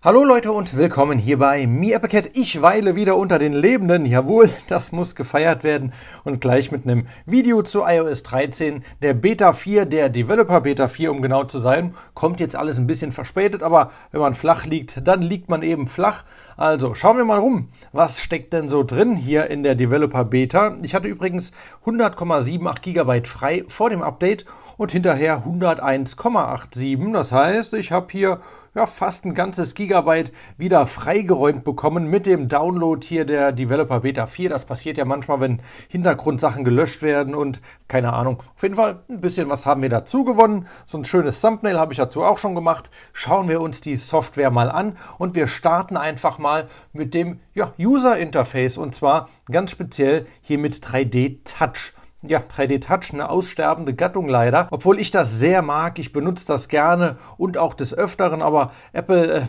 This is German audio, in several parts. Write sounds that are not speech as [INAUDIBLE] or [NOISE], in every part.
Hallo Leute und willkommen hier bei Mi Ich weile wieder unter den Lebenden. Jawohl, das muss gefeiert werden. Und gleich mit einem Video zu iOS 13, der Beta 4, der Developer Beta 4, um genau zu sein. Kommt jetzt alles ein bisschen verspätet, aber wenn man flach liegt, dann liegt man eben flach. Also schauen wir mal rum, was steckt denn so drin hier in der Developer Beta. Ich hatte übrigens 100,78 GB frei vor dem Update und hinterher 101,87. Das heißt, ich habe hier ja, fast ein ganzes Gigabyte wieder freigeräumt bekommen mit dem Download hier der Developer Beta 4. Das passiert ja manchmal, wenn Hintergrundsachen gelöscht werden und keine Ahnung. Auf jeden Fall ein bisschen was haben wir dazu gewonnen. So ein schönes Thumbnail habe ich dazu auch schon gemacht. Schauen wir uns die Software mal an und wir starten einfach mal mal mit dem ja, User Interface und zwar ganz speziell hier mit 3D Touch ja, 3D-Touch, eine aussterbende Gattung leider. Obwohl ich das sehr mag, ich benutze das gerne und auch des Öfteren, aber Apple äh,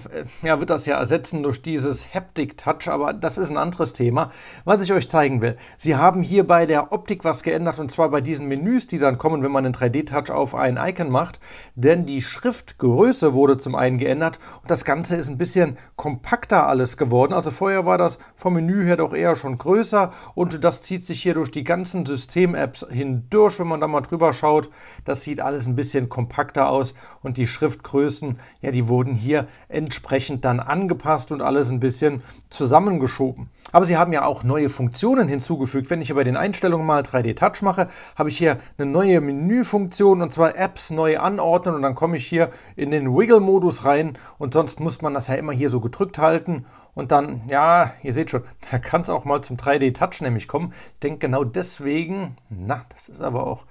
ja, wird das ja ersetzen durch dieses Haptic-Touch, aber das ist ein anderes Thema. Was ich euch zeigen will, sie haben hier bei der Optik was geändert und zwar bei diesen Menüs, die dann kommen, wenn man einen 3D-Touch auf ein Icon macht, denn die Schriftgröße wurde zum einen geändert und das Ganze ist ein bisschen kompakter alles geworden. Also vorher war das vom Menü her doch eher schon größer und das zieht sich hier durch die ganzen Systeme Apps hindurch, wenn man da mal drüber schaut. Das sieht alles ein bisschen kompakter aus und die Schriftgrößen, ja, die wurden hier entsprechend dann angepasst und alles ein bisschen zusammengeschoben. Aber sie haben ja auch neue Funktionen hinzugefügt. Wenn ich hier bei den Einstellungen mal 3D-Touch mache, habe ich hier eine neue Menüfunktion und zwar Apps neu anordnen und dann komme ich hier in den Wiggle-Modus rein und sonst muss man das ja immer hier so gedrückt halten und dann, ja, ihr seht schon, [LAUGHS] da kann es auch mal zum 3D-Touch nämlich kommen. Ich denke genau deswegen, na, das ist aber auch...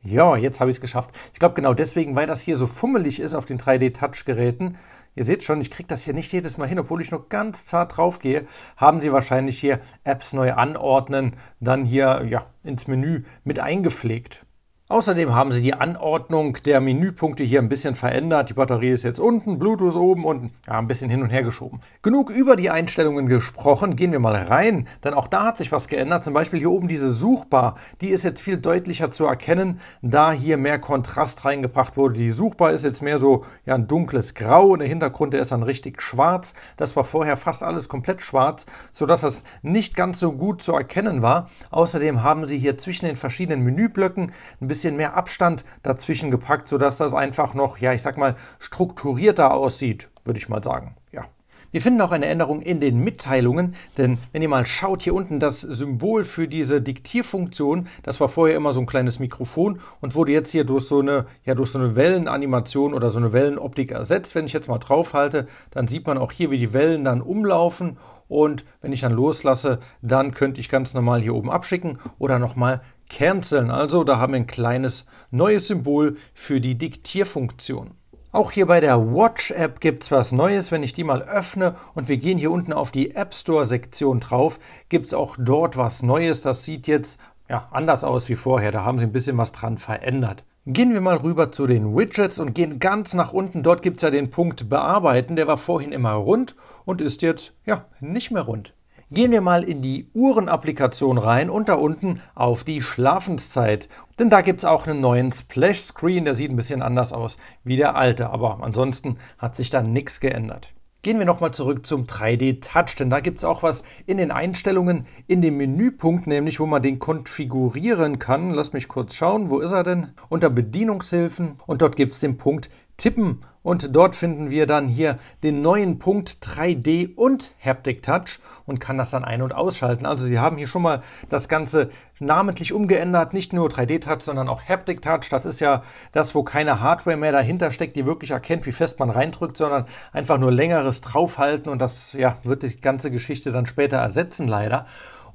Ja, jetzt habe ich es geschafft. Ich glaube, genau deswegen, weil das hier so fummelig ist auf den 3D-Touch-Geräten, Ihr seht schon, ich kriege das hier nicht jedes Mal hin, obwohl ich nur ganz zart drauf gehe, haben sie wahrscheinlich hier Apps neu anordnen, dann hier ja, ins Menü mit eingepflegt. Außerdem haben sie die Anordnung der Menüpunkte hier ein bisschen verändert. Die Batterie ist jetzt unten, Bluetooth oben und ja, ein bisschen hin und her geschoben. Genug über die Einstellungen gesprochen, gehen wir mal rein, denn auch da hat sich was geändert. Zum Beispiel hier oben diese Suchbar, die ist jetzt viel deutlicher zu erkennen, da hier mehr Kontrast reingebracht wurde. Die Suchbar ist jetzt mehr so ja, ein dunkles Grau und der Hintergrund, der ist dann richtig schwarz. Das war vorher fast alles komplett schwarz, sodass das nicht ganz so gut zu erkennen war. Außerdem haben sie hier zwischen den verschiedenen Menüblöcken ein bisschen bisschen mehr Abstand dazwischen gepackt, sodass das einfach noch, ja, ich sag mal, strukturierter aussieht, würde ich mal sagen. Ja. Wir finden auch eine Änderung in den Mitteilungen, denn wenn ihr mal schaut, hier unten das Symbol für diese Diktierfunktion, das war vorher immer so ein kleines Mikrofon und wurde jetzt hier durch so eine, ja, durch so eine Wellenanimation oder so eine Wellenoptik ersetzt. Wenn ich jetzt mal drauf halte, dann sieht man auch hier, wie die Wellen dann umlaufen und wenn ich dann loslasse, dann könnte ich ganz normal hier oben abschicken oder nochmal Canceln also, da haben wir ein kleines neues Symbol für die Diktierfunktion. Auch hier bei der Watch-App gibt es was Neues. Wenn ich die mal öffne und wir gehen hier unten auf die App Store-Sektion drauf, gibt es auch dort was Neues. Das sieht jetzt ja, anders aus wie vorher. Da haben sie ein bisschen was dran verändert. Gehen wir mal rüber zu den Widgets und gehen ganz nach unten. Dort gibt es ja den Punkt Bearbeiten. Der war vorhin immer rund und ist jetzt ja nicht mehr rund. Gehen wir mal in die Uhrenapplikation rein und da unten auf die Schlafenszeit. Denn da gibt es auch einen neuen Splash-Screen, der sieht ein bisschen anders aus wie der alte, aber ansonsten hat sich da nichts geändert. Gehen wir nochmal zurück zum 3D-Touch, denn da gibt es auch was in den Einstellungen, in dem Menüpunkt, nämlich wo man den konfigurieren kann. Lass mich kurz schauen, wo ist er denn? Unter Bedienungshilfen und dort gibt es den Punkt Tippen und dort finden wir dann hier den neuen Punkt 3D und Haptic Touch und kann das dann ein- und ausschalten. Also Sie haben hier schon mal das Ganze namentlich umgeändert, nicht nur 3D-Touch, sondern auch Haptic Touch. Das ist ja das, wo keine Hardware mehr dahinter steckt, die wirklich erkennt, wie fest man reindrückt, sondern einfach nur längeres draufhalten und das ja, wird die ganze Geschichte dann später ersetzen, leider.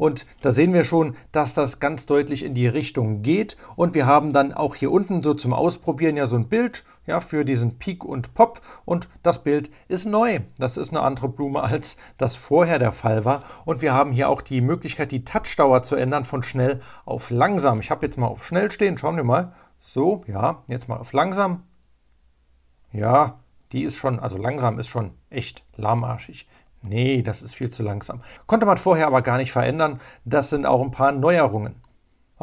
Und da sehen wir schon, dass das ganz deutlich in die Richtung geht. Und wir haben dann auch hier unten so zum Ausprobieren ja so ein Bild ja, für diesen Peak und Pop. Und das Bild ist neu. Das ist eine andere Blume, [LAUGHS] als das vorher der Fall war. Und wir haben hier auch die Möglichkeit, die Touchdauer zu ändern von schnell auf langsam. Ich habe jetzt mal auf schnell stehen. Schauen wir mal. So, ja, jetzt mal auf langsam. Ja, die ist schon, also langsam ist schon echt lahmarschig. Nee, das ist viel zu langsam. Konnte man vorher aber gar nicht verändern. Das sind auch ein paar Neuerungen.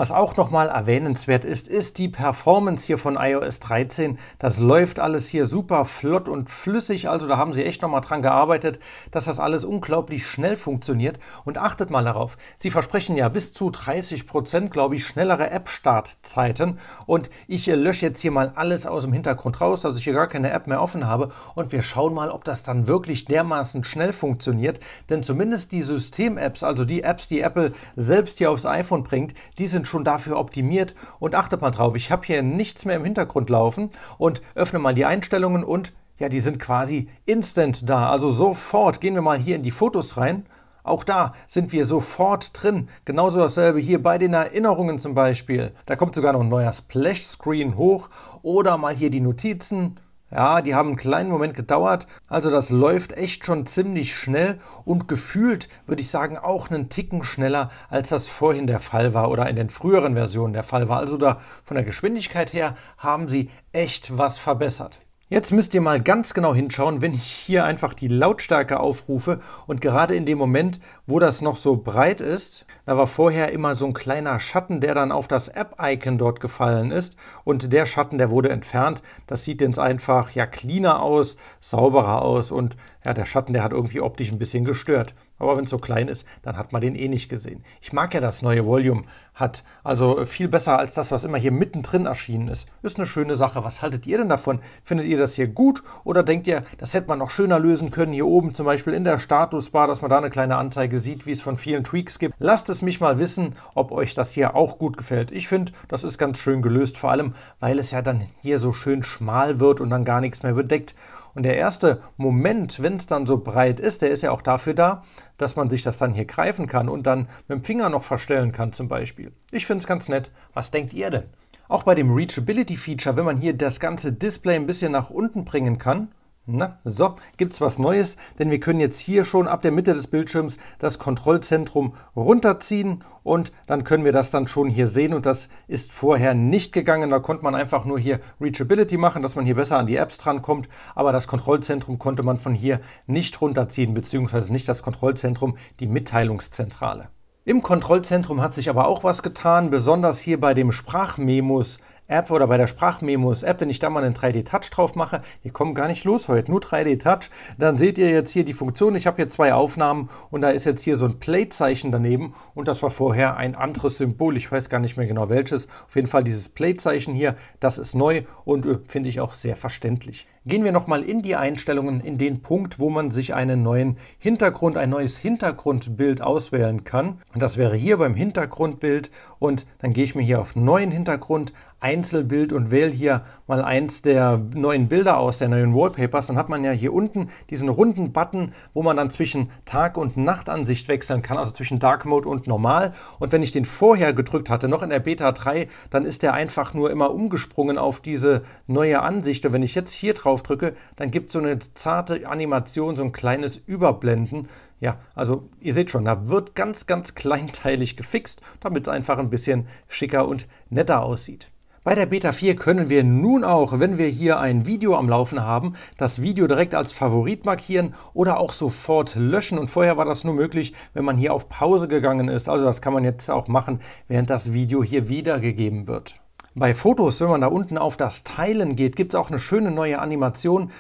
Was auch nochmal erwähnenswert ist, ist die Performance hier von iOS 13. Das läuft alles hier super flott und flüssig, also da haben sie echt nochmal dran gearbeitet, dass das alles unglaublich schnell funktioniert. Und achtet mal darauf, sie versprechen ja bis zu 30 Prozent, glaube ich, schnellere App-Startzeiten. Und ich äh, lösche jetzt hier mal alles aus dem Hintergrund raus, dass ich hier gar keine App mehr offen habe. Und wir schauen mal, ob das dann wirklich dermaßen schnell funktioniert. Denn zumindest die System-Apps, also die Apps, die Apple selbst hier aufs iPhone bringt, die sind schon dafür optimiert und achtet mal drauf, ich habe hier nichts mehr im Hintergrund laufen und öffne mal die Einstellungen und ja, die sind quasi instant da, also sofort. Gehen wir mal hier in die Fotos rein. Auch da sind wir sofort drin. Genauso dasselbe hier bei den Erinnerungen zum Beispiel. Da kommt sogar noch ein neuer Splash-Screen hoch oder mal hier die Notizen ja, die haben einen kleinen Moment gedauert. Also das läuft echt schon ziemlich schnell und gefühlt würde ich sagen auch einen Ticken schneller, als das vorhin der Fall war oder in den früheren Versionen der Fall war. Also da von der Geschwindigkeit her haben sie echt was verbessert. Jetzt müsst ihr mal ganz genau hinschauen, wenn ich hier einfach die Lautstärke aufrufe und gerade in dem Moment, wo das noch so breit ist, da war vorher immer so ein kleiner Schatten, der dann auf das App-Icon dort gefallen ist und der Schatten, der wurde entfernt. Das sieht jetzt einfach ja cleaner aus, sauberer aus und ja, der Schatten, der hat irgendwie optisch ein bisschen gestört. Aber wenn es so klein ist, dann hat man den eh nicht gesehen. Ich mag ja das neue Volume hat. Also äh, viel besser als das, was immer hier mittendrin erschienen ist. Ist eine schöne Sache. Was haltet ihr denn davon? Findet ihr das hier gut? Oder denkt ihr, das hätte man noch schöner lösen können? Hier oben zum Beispiel in der Statusbar, dass man da eine kleine Anzeige sieht, wie es von vielen Tweaks gibt. Lasst es mich mal wissen, ob euch das hier auch gut gefällt. Ich finde, das ist ganz schön gelöst. Vor allem, weil es ja dann hier so schön schmal wird und dann gar nichts mehr bedeckt. Und der erste Moment, wenn es dann so breit ist, der ist ja auch dafür da, dass man sich das dann hier greifen kann und dann mit dem Finger noch verstellen kann zum Beispiel. Ich finde es ganz nett. Was denkt ihr denn? Auch bei dem Reachability-Feature, wenn man hier das ganze Display ein bisschen nach unten bringen kann, na, so, gibt's was Neues, denn wir können jetzt hier schon ab der Mitte des Bildschirms das Kontrollzentrum runterziehen und dann können wir das dann schon hier sehen und das ist vorher nicht gegangen. Da konnte man einfach nur hier Reachability machen, dass man hier besser an die Apps drankommt, aber das Kontrollzentrum konnte man von hier nicht runterziehen, beziehungsweise nicht das Kontrollzentrum, die Mitteilungszentrale. Im Kontrollzentrum hat sich aber auch was getan, besonders hier bei dem Sprachmemos App oder bei der Sprachmemos-App, wenn ich da mal einen 3D-Touch drauf mache, ihr kommt gar nicht los heute, nur 3D-Touch, dann seht ihr jetzt hier die Funktion, ich habe hier zwei Aufnahmen und da ist jetzt hier so ein Play-Zeichen daneben und das war vorher ein anderes Symbol, ich weiß gar nicht mehr genau welches, auf jeden Fall dieses Play-Zeichen hier, das ist neu und äh, finde ich auch sehr verständlich gehen wir nochmal in die Einstellungen, in den Punkt, wo man sich einen neuen Hintergrund, ein neues Hintergrundbild auswählen kann. Und das wäre hier beim Hintergrundbild und dann gehe ich mir hier auf neuen Hintergrund, Einzelbild und wähle hier mal eins der neuen Bilder aus, der neuen Wallpapers, dann hat man ja hier unten diesen runden Button, wo man dann zwischen Tag- und Nachtansicht wechseln kann, also zwischen Dark Mode und Normal. Und wenn ich den vorher gedrückt hatte, noch in der Beta 3, dann ist der einfach nur immer umgesprungen auf diese neue Ansicht. Und wenn ich jetzt hier drauf drauf drücke, dann gibt es so eine zarte Animation, so ein kleines Überblenden. Ja, also ihr seht schon, da wird ganz, ganz [LAUGHS] kleinteilig gefixt, damit es einfach ein bisschen schicker und netter aussieht. Bei der Beta 4 können wir nun auch, wenn wir hier ein Video am Laufen haben, das Video direkt als Favorit markieren oder auch sofort löschen. Und vorher war das nur möglich, wenn man hier auf Pause gegangen ist. Also das kann man jetzt auch machen, während das Video hier wiedergegeben wird. Bei Fotos, wenn man da unten auf das Teilen geht, gibt es auch eine schöne neue Animation,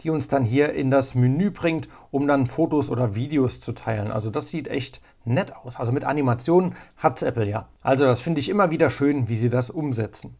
die uns dann hier in das Menü bringt, um dann Fotos oder Videos zu teilen. Also das sieht echt nett aus. Also mit Animationen hat es Apple ja. Also das finde ich immer wieder schön, wie sie das umsetzen.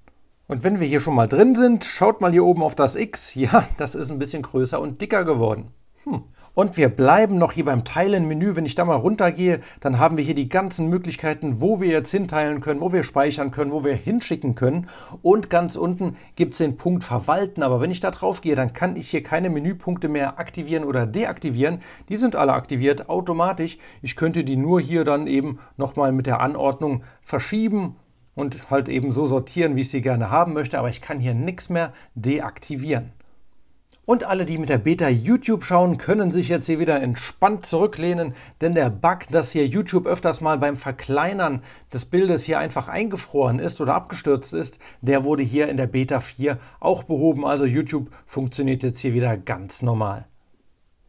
Und wenn wir hier schon mal drin sind, schaut mal hier oben auf das X. [LAUGHS] Ja, das ist ein bisschen größer und dicker geworden. Hm. Und wir bleiben noch hier beim Teilen-Menü. Wenn ich da mal runtergehe, dann haben wir hier die ganzen Möglichkeiten, wo wir jetzt hinteilen können, wo wir speichern können, wo wir hinschicken können. Und ganz unten gibt es den Punkt Verwalten. Aber wenn ich da drauf gehe, dann kann ich hier keine Menüpunkte mehr aktivieren oder deaktivieren. Die sind alle aktiviert automatisch. Ich könnte die nur hier dann eben nochmal mit der Anordnung verschieben und halt eben so sortieren, wie ich sie gerne haben möchte. Aber ich kann hier nichts mehr deaktivieren. Und alle, die mit der Beta YouTube schauen, können sich jetzt hier wieder entspannt zurücklehnen, denn der Bug, dass hier YouTube öfters mal beim Verkleinern des Bildes hier einfach eingefroren ist oder abgestürzt ist, der wurde hier in der Beta 4 auch behoben. Also YouTube funktioniert jetzt hier wieder ganz normal.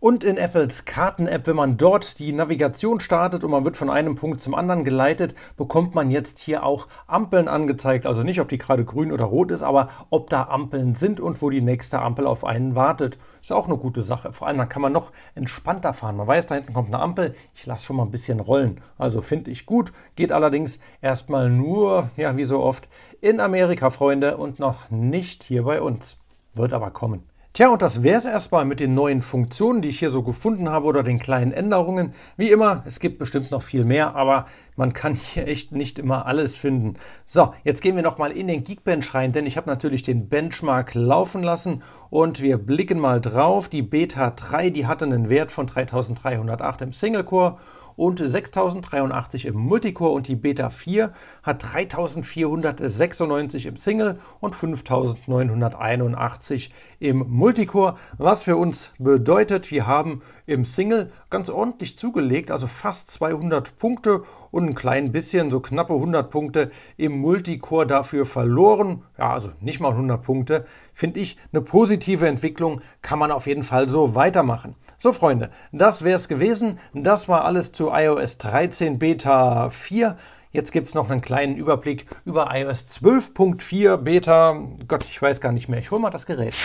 Und in Apples Karten-App, wenn man dort die Navigation startet und man wird von einem Punkt zum anderen geleitet, bekommt man jetzt hier auch Ampeln angezeigt. Also nicht, ob die gerade grün oder rot ist, aber ob da Ampeln sind und wo die nächste Ampel auf einen wartet. Ist auch eine gute Sache. Vor allem, dann kann man noch entspannter fahren. Man weiß, da hinten kommt eine Ampel. Ich lasse schon mal ein bisschen rollen. Also finde ich gut. Geht allerdings erstmal nur, ja, wie so oft, in Amerika, Freunde, und noch nicht hier bei uns. Wird aber kommen. Tja, und das wäre es erstmal mit den neuen Funktionen, die ich hier so gefunden habe oder den kleinen Änderungen. Wie immer, es gibt bestimmt noch viel mehr, aber man kann [LAUGHS] hier echt nicht immer alles finden. So, jetzt gehen wir nochmal in den Geekbench rein, denn ich habe natürlich den Benchmark laufen lassen und wir blicken mal drauf. Die Beta 3, die hatte einen Wert von 3308 im Single-Core und 6083 im Multicore und die Beta 4 hat 3496 im Single und 5981 im Multicore, was für uns bedeutet, wir haben im Single ganz ordentlich zugelegt, also fast 200 Punkte und ein klein bisschen, so knappe 100 Punkte im Multicore dafür verloren. Ja, also nicht mal 100 Punkte. Finde ich eine positive Entwicklung, kann man auf jeden Fall so weitermachen. So Freunde, das wäre es gewesen. Das war alles zu iOS 13 Beta 4. Jetzt gibt es noch einen kleinen Überblick über iOS 12.4 Beta. Gott, ich weiß gar nicht mehr. Ich hole mal das Gerät.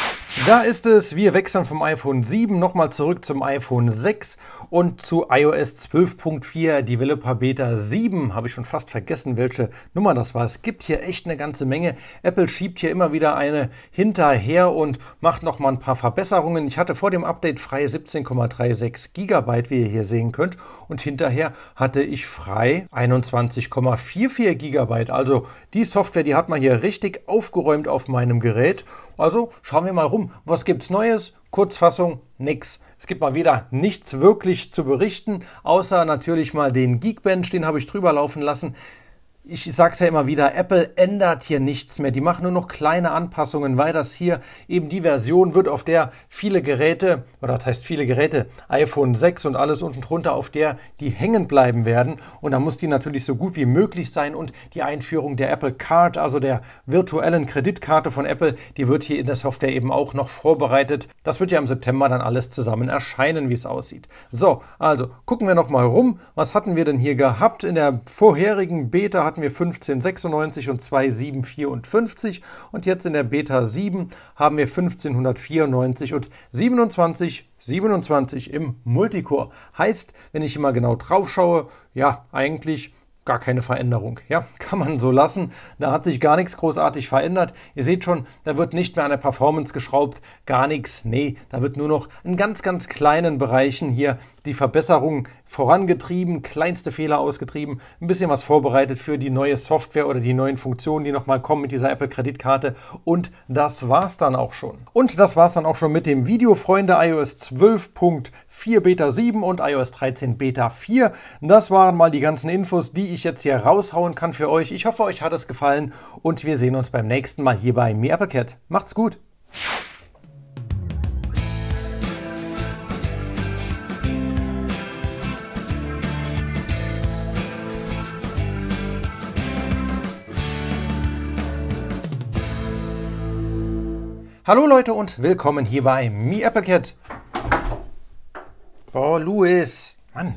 Da ist es. Wir wechseln vom iPhone 7 nochmal zurück zum iPhone 6 und zu iOS 12.4 Developer Beta 7. Habe ich schon fast vergessen, welche Nummer das war. Es gibt hier echt eine ganze Menge. Apple schiebt hier immer wieder eine hinterher und macht nochmal ein paar Verbesserungen. Ich hatte vor dem Update frei 17,36 GB, wie ihr hier sehen könnt. Und hinterher hatte ich frei 21 1,44 GB. Also die Software, die hat man hier richtig aufgeräumt auf meinem Gerät. Also schauen wir mal rum. Was gibt es Neues? Kurzfassung, nix. Es gibt mal wieder nichts wirklich zu berichten, außer natürlich mal den Geekbench, den habe ich drüber laufen lassen ich sage es ja immer wieder, Apple ändert hier nichts mehr. Die machen nur noch kleine Anpassungen, weil das hier eben die Version wird, auf der viele Geräte, oder das heißt viele Geräte, iPhone 6 und alles unten drunter, auf der die hängen bleiben werden. Und da muss die natürlich so gut wie möglich sein. Und die Einführung der Apple Card, also der virtuellen Kreditkarte von Apple, die wird hier in der Software eben auch noch vorbereitet. Das wird ja im September dann alles zusammen erscheinen, wie es aussieht. So, also gucken wir nochmal rum. Was hatten wir denn hier gehabt? In der vorherigen Beta hat hatten wir 1596 und 2754 und jetzt in der Beta 7 haben wir 1594 und 27 27 im Multicore. Heißt, wenn ich immer genau drauf schaue, ja, eigentlich gar keine Veränderung. Ja, [LAUGHS] kann man so lassen. Da hat sich gar nichts großartig verändert. Ihr seht schon, da wird nicht mehr an der Performance geschraubt gar nichts. Nee, da wird nur noch in ganz, ganz kleinen Bereichen hier die Verbesserung vorangetrieben, kleinste Fehler ausgetrieben, ein bisschen was vorbereitet für die neue Software oder die neuen Funktionen, die nochmal kommen mit dieser Apple-Kreditkarte. Und das war's dann auch schon. Und das war's dann auch schon mit dem Video, Freunde, iOS 12.4 Beta 7 und iOS 13 Beta 4. Das waren mal die ganzen Infos, die ich jetzt hier raushauen kann für euch. Ich hoffe, euch hat es gefallen und wir sehen uns beim nächsten Mal hier bei Me Apple Cat. Macht's gut! Hallo Leute und willkommen hier bei Me Applecat. Boah, Louis. Mann,